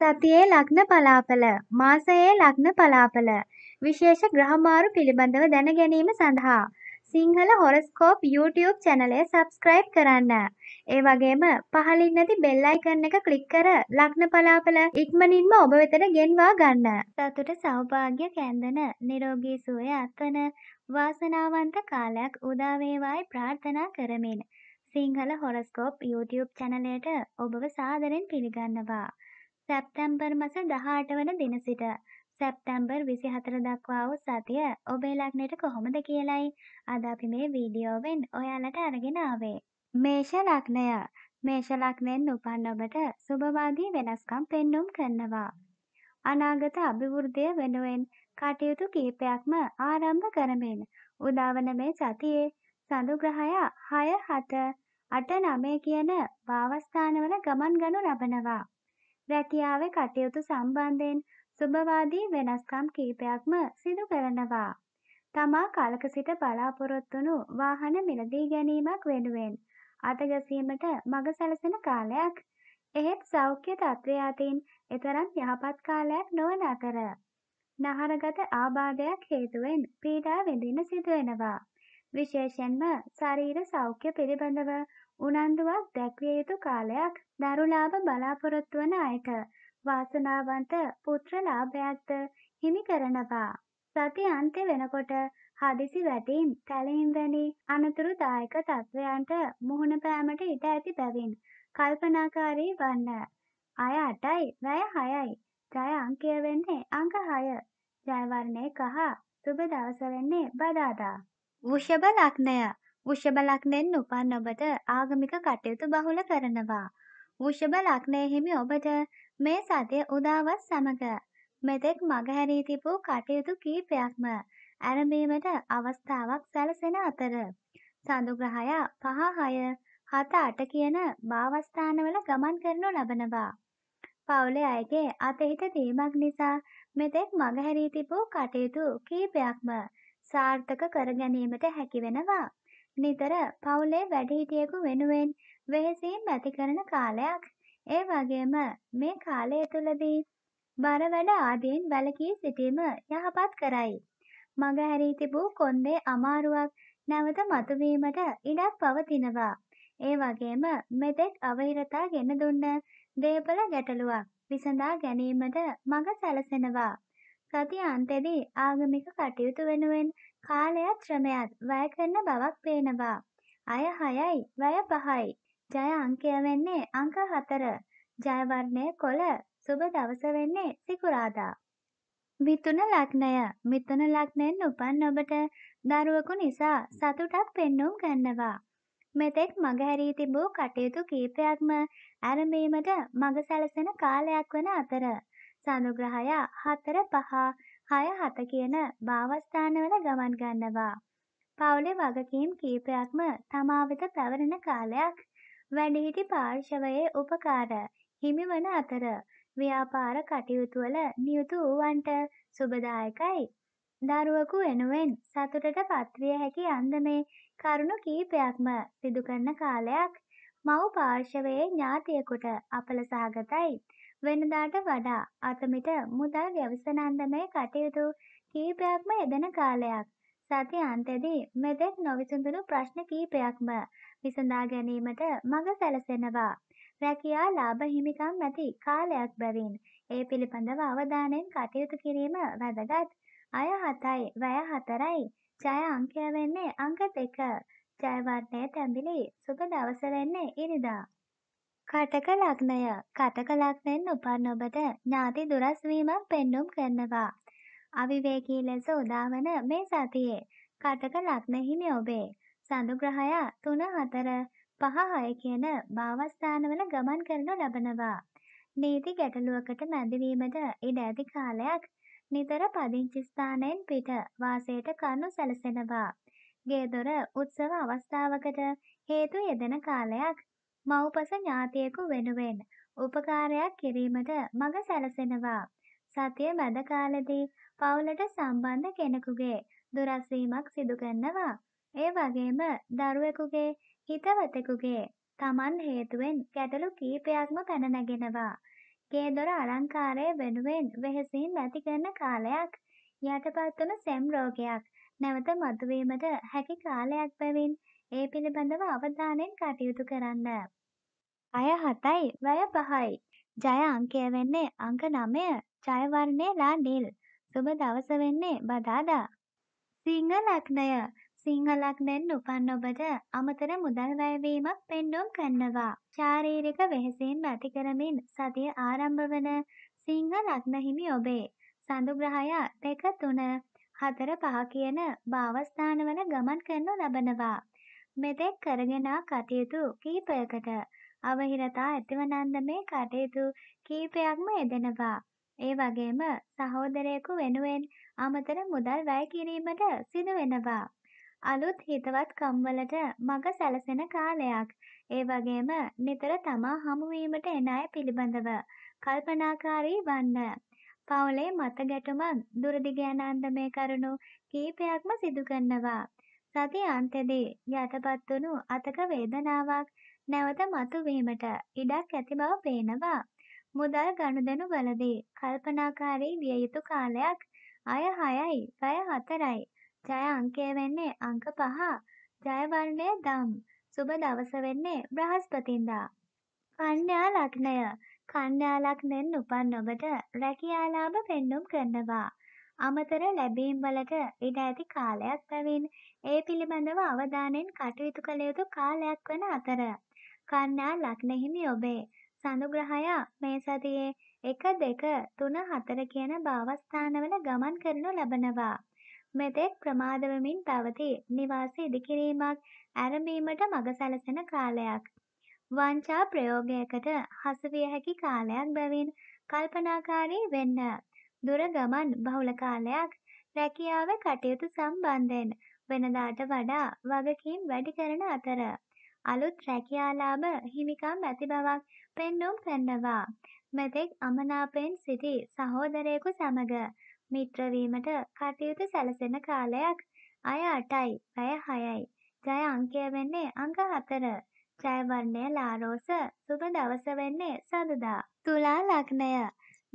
සතියේ ලග්න පලාපල මාසයේ ලග්න පලාපල විශේෂ ග්‍රහමාරු පිළිබඳව දැන ගැනීම සඳහා සිංහල හොරස්කෝප් YouTube channel එක subscribe කරන්න. ඒ වගේම පහළින් නැති bell icon එක click කර ලග්න පලාපල ඉක්මනින්ම ඔබ වෙතට ගෙන්වා ගන්න. සතුට සෞභාග්‍ය කැඳන නිරෝගී සුවය අත්වන වාසනාවන්ත කාලයක් උදා වේවායි ප්‍රාර්ථනා කරමින් සිංහල හොරස්කෝප් YouTube channel එකට ඔබව සාදරෙන් පිළිගන්නවා. සැප්තැම්බර් මස 18 වන දින සිට සැප්තැම්බර් 24 දක්වා වූ සතිය ඔබේ ලග්නයට කොහොමද කියලයි අද අපි මේ වීඩියෝවෙන් ඔයාලට අරගෙන ආවේ. මේෂ ලග්නය මේෂ ලග්නයෙන් උපන් ඔබට සුබවාදී වෙනස්කම් පෙන්눔 කරනවා. අනාගත අභිවෘද්ධිය වෙනුවෙන් කටයුතු කීපයක්ම ආරම්භ කරමින් උදාවන මේ සතියේ සඳු ග්‍රහය 6 7 8 9 කියන භාවස්ථානවල ගමන් ගනු ලබනවා. රැකියාවේ කටයුතු සම්බන්ධයෙන් සුබවාදී වෙනස්කම් කිහිපයක්ම සිදු කරනවා. තමා කලක සිට බලාපොරොත්තුණු වාහන මිලදී ගැනීමක් වෙනුවෙන් අතගැසීමට මඟ සැලසෙන කාලයක්. එහෙත් සෞඛ්‍ය තත්ත්වය අතින් එතරම් යහපත් කාලයක් නොවන අතර නහරගත ආබාධයක් හේතුවෙන් පීඩා විඳින්න සිදුවෙනවා. විශේෂයෙන්ම ශරීර සෞඛ්‍ය පිළිබඳව උනන්දුවක් දැක්විය යුතු කාලයක් දරුලාභ බලාපොරොත්තු වන අයට වාසනාවන්ත පුත්‍ර ලාභයක්ද හිමි කරනවා. සති අන්තය වෙනකොට හදිසි වැටීම් තැලීම් වැනි අනතුරුදායක තත්ත්වයන්ට මුහුණ පෑමට ඉඩ ඇති බැවින් කල්පනාකාරී වන්න. අය අටයි වැය හයයි. ජය අංකය වෙන්නේ අංක හය. ජයවරණය කහ සුබ දවස වෙන්නේ බදාදා. වෘෂභ ලග්නය වෘෂභ ලග්නෙන් උපන් ඔබට ආගමික කටයුතු බහුල කරනවා. වෘෂභ ලග්නය හිමි ඔබට මේ සතිය උදාවත් සමග මෙතෙක් මගහැරී තිබූ කටයුතු කීපයක්ම ඇරඹීමට අවස්ථාවක් සැලසෙන අතර සඳු ග්‍රහය 5 6 7 8 කියන භාවස්ථානවල ගමන් කරනු ලබනවා. පවුලේ අයගේ අතහිත දීමක් නිසා මෙතෙක් මගහැරී තිබූ කටයුතු කීපයක්ම සාර්ථක කර ගැනීමට හැකිවෙනවා. නිතර පවුලේ වැඩිහිටියෙකු වෙනුවෙන් වෙහෙසීම් ඇති කරන කාලයක්. ඒ වගේම මේ කාලය තුළදී බර වැඩ ආදීන් වැළකී සිටීම යහපත් කරයි. මගහැරී තිබූ කොන්දේ අමාරුවක් නැවත මතුවීමට ඉඩක් පවතිනවා. ඒ වගේම මෙතෙක් අවහිරතා ගෙන දුන්න දේපල ගැටලුවක් විසඳා ගැනීමට මඟ සැලසෙනවා. සති අන්තයේදී ආගමික කටයුතු වෙනුවෙන් කාලයත් ශ්‍රමයත් වැය කරන බවක් පේනවා. අය 6යි, වැය 5යි. ජය අංකය වෙන්නේ අංක 4. ජය වර්ණය කොළ. සුබ දවස වෙන්නේ සිකුරාදා. මිතුන ලග්නය. මිතුන ලග්නයෙන් උපන් ඔබට දරුවෙකු නිසා සතුටක් පෙන්වුම් ගන්නවා. මෙතෙක් මගහැරී තිබූ කටයුතු කීපයක්ම ඇරඹීමට මඟ සැලසෙන කාලයක් වන අතර සනුග්‍රහය හතර පහ හය හත කියන භාවස්ථානවල ගමන් ගන්නවා. පවුලේ වගකීම් කීපයක්ම තමා වෙත පැවරෙන කාලයක් වැඩිහිටි පාර්ශවයේ උපකාර හිමිවන අතර ව්‍යාපාර කටයුතු වල නියුතු වූවන්ට සුබදායකයි. දරුවෙකු වෙනුවෙන් සතුටට පත්විය හැකි අන්දමේ කරුණු කීපයක්ම සිදු කරන කාලයක් මව් පාර්ශවයේ ඥාතියෙකුට අපලසහගතයි. වෙනදාට වඩා අතමිට මුදල් ව්‍යවසනන්දමය කටයුතු කීපයක්ම යෙදෙන කාලයක්. සති අන්තයේදී මෙදෙක් නොවිසඳුණු ප්‍රශ්න කීපයක්ම විසඳා ගැනීමට මඟ සැලසෙනවා. රැකියා ලාභ හිමිකම් ඇති කාලයක් බැවින් ඒ පිළිබඳව අවධානයෙන් කටයුතු කිරීම වැදගත්. අය 7යි, වැය 4යි. ජය අංකය වෙන්නේ අංක 2. ජය වර්ණය තැඹිලි. සුබ දවස වෙන්නේ ඉරිදා. කටක ලග්නය කටක ලග්නයෙන් උපන් ඔබට ඥාති දුරස් වීමක් පෙන්눔 කරනවා. අවිවේකී ලෙස උදාවන මේ සතියේ කටක ලග්නෙහිනි ඔබේ සඳු ග්‍රහය 3 4 5 6 කියන භාවස්ථානවල ගමන් කරනු ලබනවා. නීති ගැටලුවකට මැදිවීමට ඉඩ ඇති කාලයක් නිතර පදිංචි ස්ථානයෙන් පිට වාසයට කරුණු සැලසෙනවා. ගේදොර උත්සව අවස්ථාවකට හේතු යෙදෙන කාලයක් මව්පස ඥාතියෙකු වෙනුවෙන් උපකාරයක් කිරීමට මඟ සැලසෙනවා. සතිය මැද කාලෙදී පවුලට සම්බන්ධ කෙනෙකුගේ දුරස්වීමක් සිදු කරනවා. ඒ වගේම දරුවෙකුගේ හිතවතෙකුගේ Taman හේතුවෙන් ගැටලු කීපයක්ම පැන නැගෙනවා. ගේදොර අලංකාරය වෙනුවෙන් වෙහෙසින් නැති කරන කාලයක් යටපත් වන සෙම් රෝගයක් නැවත මතුවීමට හැකි කාලයක් බැවින් ඒ පිළිබඳව අවධානයෙන් කටයුතු කරන්න. අය 7යි වැය 5යි. ජය අංකය වෙන්නේ අංක 9. ජය වර්ණය ලා නිල්. සුබ දවස වෙන්නේ බදාදා. සිංහ ලග්නය. සිංහ ලග්නෙන් උපන් ඔබට අමතර මුදල් වැයවීමක් පෙන්නුම් කරනවා. ශාරීරික වෙහෙසීම් ඇති කරමින් සතිය ආරම්භ වන සිංහ ලග්න හිමි ඔබේ. සඳු ග්‍රහය 2 3 4 5 කියන භාවස්ථානවල ගමන් කරනු ලබනවා. මෙතෙක් කරගෙන කටයුතු කිහිපයකට අවහිරතා ඇතිවනන්දමේ කටයුතු කිහිපයක්ම යෙදෙනවා. ඒ වගේම සහෝදරයෙකු වෙනුවෙන් අමතර මුදල් වැය කිරීමට සිදු වෙනවා. අලුත් හිතවත්කම් වලට මඟ සැලසෙන කාලයක්. ඒ වගේම නිතර තමා හමුවීමට එන අය පිළිබඳව කල්පනාකාරී වන්න. පවුලේ මත ගැටුමක් දුරදිග යන අන්දමේ කරුණු කීපයක්ම සිදු කරනවා. සති අන්තයේදී යටපත් වුණු අතක වේදනාවක් නැවත මතුවීමට ඉඩක් ඇති බව පේනවා. මුදල් ගනුදෙනු වලදී කල්පනාකාරී විය යුතු කාලයක් අය 6යි, පැය 4යි. ජය අංකය වෙන්නේ අංක 5. ජය වර්ණය දම්. සුබ දවස වෙන්නේ බ්‍රහස්පතින්දා. කන්‍යා ලග්නය. කන්‍යා ලග්නෙන් උපන් ඔබට රැකියා ලාභ පෙන්눔 කරනවා. අමතර ලැබීම් වලට ඉඩ ඇති කාලයක් බැවින් ඒ පිළිබඳව අවධානයෙන් කටයුතු කළ යුතු කාලයක් වන අතර කන්‍යා ලග්න හිමි ඔබේ සඳුග්‍රහය මේ සතියේ 1 2 3 4 කියන භාවස්ථානවල ගමන් කරනු ලබනවා. මෙතෙක් ප්‍රමාද වෙමින් පැවති නිවාස ඉදිකිරීමක් ආරම්භීමට මඟ සැලසෙන කාලයක්. වංචා ප්‍රයෝගයකට හසු විය හැකි කාලයක් බැවින් කල්පනාකාරී වෙන්න. දුර ගමන් බහුල කාලයක් රැකියාවේ කටයුතු සම්බන්ධයෙන් වෙනදාට වඩා වගකීම් වැඩි කරන අතර අලුත් රැකියාලාභ හිමිකම් ඇති බවක් පෙන්නුම් කරනවා. මෙතෙක් අමනාපෙන් සිටි සහෝදරයෙකු සමග මිත්‍ර වීමට කටයුතු සැලසෙන කාලයක් අය 8යි, පැය 6යි. ජය අංකය වෙන්නේ අංක 4. ජය වර්ණය ලාරෝස, සුබ දවස වෙන්නේ සඳුදා. තුලා ලග්නය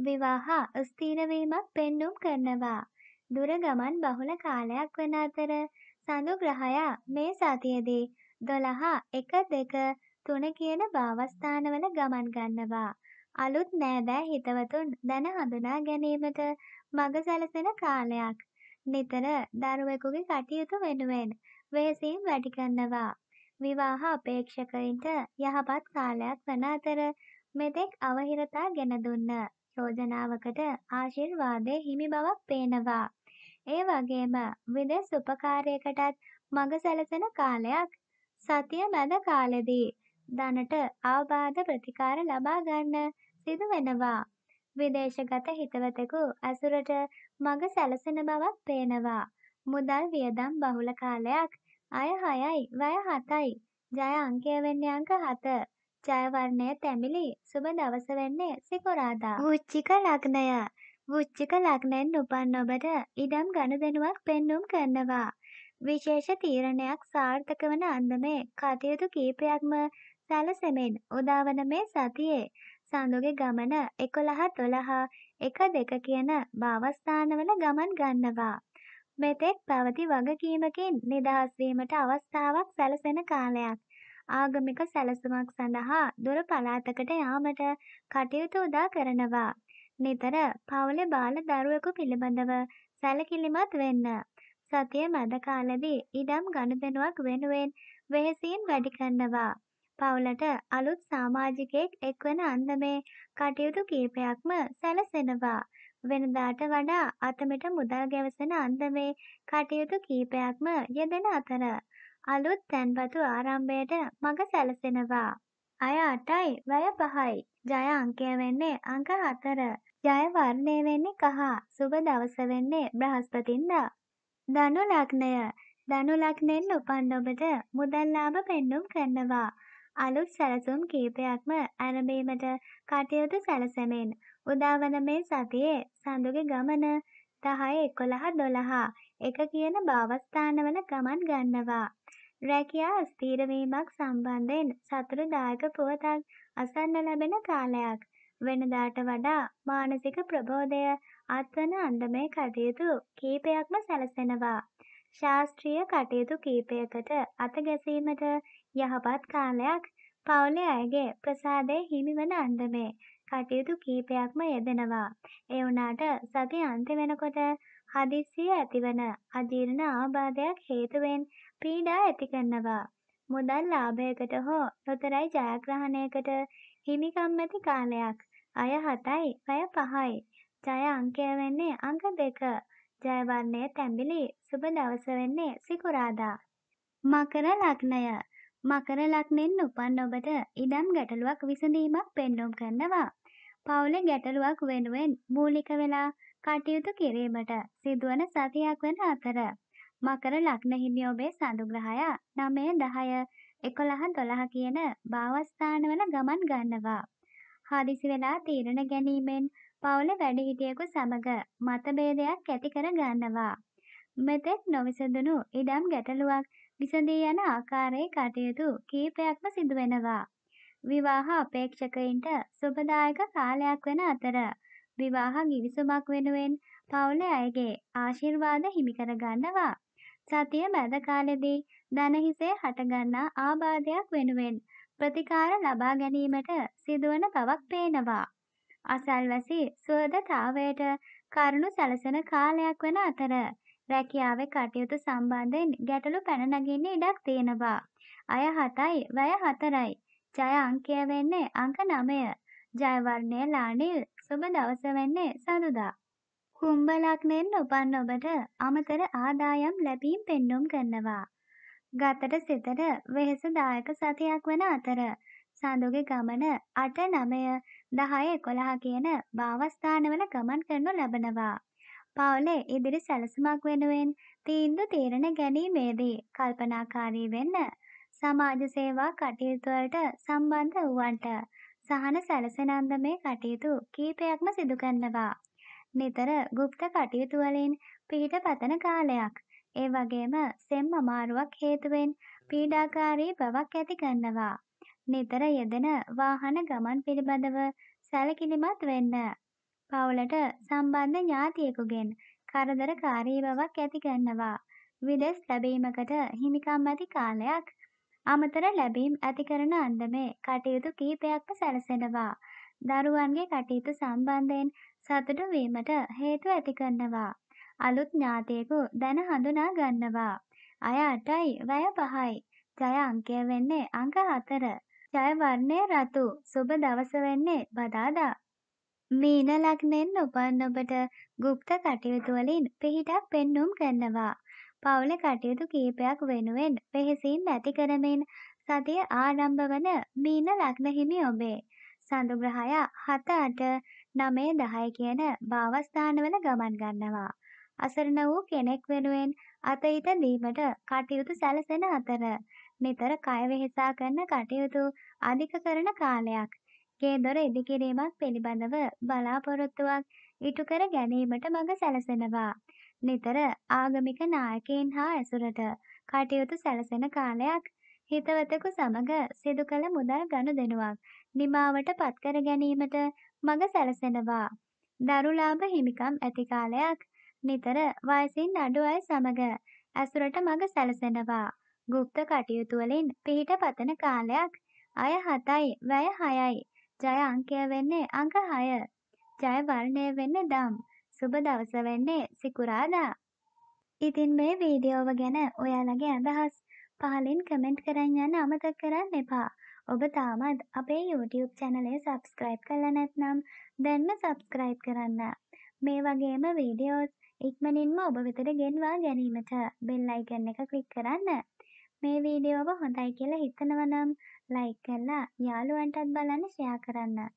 විවාහ ස්ථීර වීමක් පෙන්눔 කරනවා. දුර ගමන් බහුල කාලයක් වන අතර සඳුග්‍රහයා මේ සතියේදී දොළහ එක දෙක තුන කියන භාවස්ථානවල ගමන් ගන්නවා. අලුත් නෑදෑ හිතවතුන් දැන හඳුනා ගැනීමට මඟ සැලසෙන කාලයක්. නිතර දරුවෙකුගේ කටයුතු වෙනුවෙන් වෙහසීම් වැඩි කරනවා. විවාහ අපේක්ෂකයින්ට යහපත් කාලයක් වන අතර මෙතෙක් අවහිරතා ගෙන දුන්න යෝජනාවකට ආශිර්වාදයේ හිමි බවක් පේනවා. ඒ වගේම විදෙස් උපකාරයකටත් මඟ සැලසෙන කාලයක්. සතිය මැද කාලෙදී ධනට අවබාධ ප්‍රතිකාර ලබා ගන්න සිදු වෙනවා. විදේශගත හිතවතෙකු ඇසුරට මඟ සැලසෙන බවක් පේනවා. මුදල් වියදම් බහුල කාලයක් අය හයයි වැය හතයි ජය අංකය වෙන්නේ අංක හත ජයවර්ණය තැමිලි සුබ දවස වෙන්නේ සිකුරාදා. වෘච්චික ලග්නය වෘච්චික ලග්නෙන් උපන් ඔබට ඉඩම් ගනුදෙනුවක් පෙන්නුම් කරනවා. විශේෂ තීරණයක් සාර්ථක වන අන්දමේ කටයුතු කීපයක්ම සැලසෙමින් උදාවන මේ සතියේ සඳුගේ ගමන 11 12 12 කියන භවස්ථානවල ගමන් ගන්නවා. මෙතෙක් පැවති වගකීමකින් නිදහස් වීමට අවස්ථාවක් සැලසෙන කාලයක්. ආගමික සැලසුමක් සඳහා දුර පළාතකට යාමට කටයුතු උදා කරනවා. නිතර පවුල බාල දරුවෙකු පිළිබඳව සැලකිලිමත් වෙන්න. සතිය මැද කාලෙදී ඉඩම් ගනුදෙනුවක් වෙනුවෙන් වෙහෙසින් වැඩි කරනවා. පවුලට අලුත් සමාජිකයෙක් එක්වන අන්දමේ කටයුතු කීපයක්ම සැලසෙනවා. වෙනදාට වඩා අතමිට මුදල් ගැවසෙන අන්දමේ කටයුතු කීපයක්ම යෙදෙන අතර අලුත් තැන්පතු ආරම්භයට මඟ සැලසෙනවා. අය අටයි, වැය පහයි. ජය අංකය වෙන්නේ අංක 4. ජය වර්ණය වෙන්නේ කහ. සුබ දවස වෙන්නේ බ්‍රහස්පතින්දා. ධනු ලග්නය. ධනු ලග්නෙන් උපන් ඔබට මුදල් ලාභ පෙන්눔 කරනවා. අලුත් සැලසුම් කීපයක්ම ආරම්භීමට කටයුතු සැලසෙමින් උදාවන මේ සතියේ සඳුගේ ගමන 10 11 12 එක කියන භවස්ථානවල ගමන් ගන්නවා. රැකියා ස්ථීර වීමක් සම්බන්ධයෙන් සතුටුදායක පුවතක් අසන්න ලැබෙන කාලයක්. වෙනදාට වඩා මානසික ප්‍රබෝධය අත්වන අන්දමේ කටයුතු කීපයක්ම සැලසෙනවා. ශාස්ත්‍රීය කටයුතු කීපයකට අත ගැසීමට යහපත් කාලයක් පවුලේ අයගේ ප්‍රසාදය හිමිවන අන්දමේ කටයුතු කීපයක්ම යෙදෙනවා. ඒ වුණාට සති අන්ත වෙනකොට හදිස්සිය ඇතිවන අජීර්ණ ආබාධයක් හේතුවෙන් පීඩා ඇති කරනවා. මුදල් ලාභයකට හෝ ලොතරැයි ජයග්‍රහණයකට හිමිකම් ඇති කාලයක්. අය හතයි පැය පහයි. ජය අංකය වෙන්නේ අංක දෙක. ජය වර්ණය තැඹිලි. සුබ දවස වෙන්නේ සිකුරාදා. මකර ලග්නය. මකර ලග්නෙන් උපන් ඔබට ඉඩම් ගැටලුවක් විසඳීමක් පෙන්වුම් කරනවා. පවුලේ ගැටලුවක් වෙනුවෙන් මූලික වෙලා කටයුතු කිරීමට සිදුවන සතියක් වන අතර මකර ලග්න හිමි ඔබේ සඳුග්‍රහය 9 10 11 12 කියන භාවස්ථානවල ගමන් ගන්නවා. හදිසි වෙලා තීරණ ගැනීමෙන් පවුල වැඩිහිටියෙකු සමග මතභේදයක් ඇති කර ගන්නවා. මෙතෙක් නොවිසඳුණු ඉඩම් ගැටලුවක් විසඳී යන ආකාරයේ කටයුතු කීපයක්ම සිදු වෙනවා. විවාහ අපේක්ෂකයින්ට සුබදායක කාලයක් වෙන අතර විවාහ ගිවිසුමක් වෙනුවෙන් පවුලේ අයගේ ආශිර්වාද හිමිකරගන්නවා. සතිය මැද කාලෙදී දනහිසේ හටගන්නා ආබාධයක් වෙනුවෙන් ප්‍රතිකාර ලබා ගැනීමට සිදුවන බවක් පේනවා. අසල්වැසි සුවදතාවයට කරුණු සැලසෙන කාලයක් වන අතර රැකියාවේ කටයුතු සම්බන්ධයෙන් ගැටලු පැන නගින්න ඉඩක් තියෙනවා. අය 7යි, වැය 4යි. ජය අංකය වෙන්නේ අංක 9. ජයවර්ණය ලානිල්. සුබ දවස වෙන්නේ සඳුදා. කුම්භ ලග්නයෙන් උපන් ඔබට අමතර ආදායම් ලැබීම් පෙන්눔 කරනවා. ගතට සිතට වෙහෙසදායක සතියක් වන අතර සඳුගේ ගමන 8 9 10 11 කියන භාවස්ථානවල ගමන් කරනු ලබනවා. පවුලේ ඉදිරි සැලසුමක් වෙනුවෙන් තීන්දුව තීරණ ගැනීමේදී කල්පනාකාරී වෙන්න සමාජ සේවා කටයුතු වලට සම්බන්ධ වුවන්ට සහන සැලසෙන අන්දමේ කටයුතු කීපයක්ම සිදු කරනවා. නිතර গুপ্ত කටයුතු වලින් පිහිට පතන කාලයක්. ඒ වගේම සෙම් අමාරුවක් හේතුවෙන් පීඩාකාරී බවක් ඇති කරනවා. නිතර යෙදෙන වාහන ගමන් පිළිබඳව සැලකිලිමත් වෙන්න. පවුලට සම්බන්ධ ඥාතියෙකුගෙන් කරදරකාරී බවක් ඇති කරනවා. විදෙස් ලැබීමකට හිමිකම් ඇති කාලයක් අමතර ලැබීම් ඇති කරන අන්දමේ කටයුතු කීපයක්ම සැලසෙනවා. දරුවන්ගේ කටයුතු සම්බන්ධයෙන් සතුටු වීමට හේතු ඇති කරනවා. අලුත් ඥාතියෙකු දැන හඳුනා ගන්නවා. අය 8යි, වැය 5යි. ජය අංකය වෙන්නේ අංක 4. ජය වර්ණය රතු. සුබ දවස වෙන්නේ බදාදා. මීන ලග්නෙන් උපන් ඔබට গুপ্ত කටයුතු වලින් පිහිටක් පෙන්눔 කරනවා. පවුල කටයුතු කීපයක් වෙනුවෙන් වෙහෙසින් නැති කරමින් සතිය ආරම්භ වන මීන ලග්න හිමි ඔබේ. සඳු ග්‍රහයා 7 8 නමය දහය කියන භාවස්ථානවල ගමන් ගන්නවා. අසරණ වූ කෙනෙක් වෙනුවෙන් අතහිත දීමට කටයුතු සැලසෙන අතර නිතර කය වෙහෙසා කරන කටයුතු අධික කරන කාලයක් ගේ දොර ඉදිකිරීමක් පිළිබඳව බලාපොරොත්තුවක් ඉටු කර ගැනීමට මඟ සැලසෙනවා. නිතර ආගමික නායකයන් හා ඇසුරට කටයුතු සැලසෙන කාලයක් හිතවතකු සමග සිදු කළ මුදල් ගනුදෙනුවක් නිමාවට පත්කර ගැනීමට මඟ සැලසෙනවා. දරුලාභ හිමිකම් ඇති කාලයක් නිතර වයසින් අඩු අය සමග ඇසුරට මඟ සැලසෙනවා. গুপ্ত කටයුතු වලින් පිහිට පතන කාලයක් අය 7යි වැය 6යි ජය අංකය වෙන්නේ අංක 6 ජය වර්ණය වෙන්නේ දම් සුබ දවස වෙන්නේ සිකුරාදා ඉතින් මේ වීඩියෝව ගැන ඔයාලගේ අදහස් පහලින් කමෙන්ට් කරන්න යන්න අමතක කරන්න එපා ඔබ තාමත් අපේ YouTube channel එක subscribe කරලා නැත්නම් දැන්ම subscribe කරන්න. මේ වගේම videos ඉක්මනින්ම ඔබ වෙතට ගෙන්වා ගැනීමට bell icon එක click කරන්න. මේ වීඩියෝව හොඳයි කියලා හිතනවා නම් like කරලා යාළුවන්ටත් බලන්න share කරන්න.